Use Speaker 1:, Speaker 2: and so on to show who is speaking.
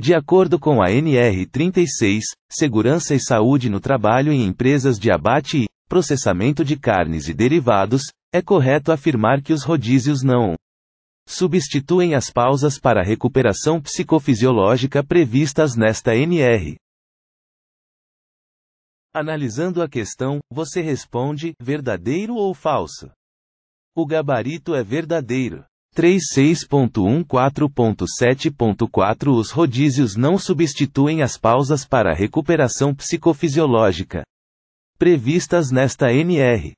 Speaker 1: De acordo com a NR 36, Segurança e Saúde no Trabalho em Empresas de Abate e Processamento de Carnes e Derivados, é correto afirmar que os rodízios não substituem as pausas para recuperação psicofisiológica previstas nesta NR. Analisando a questão, você responde: verdadeiro ou falso? O gabarito é verdadeiro. 36.14.7.4 Os rodízios não substituem as pausas para recuperação psicofisiológica previstas nesta NR.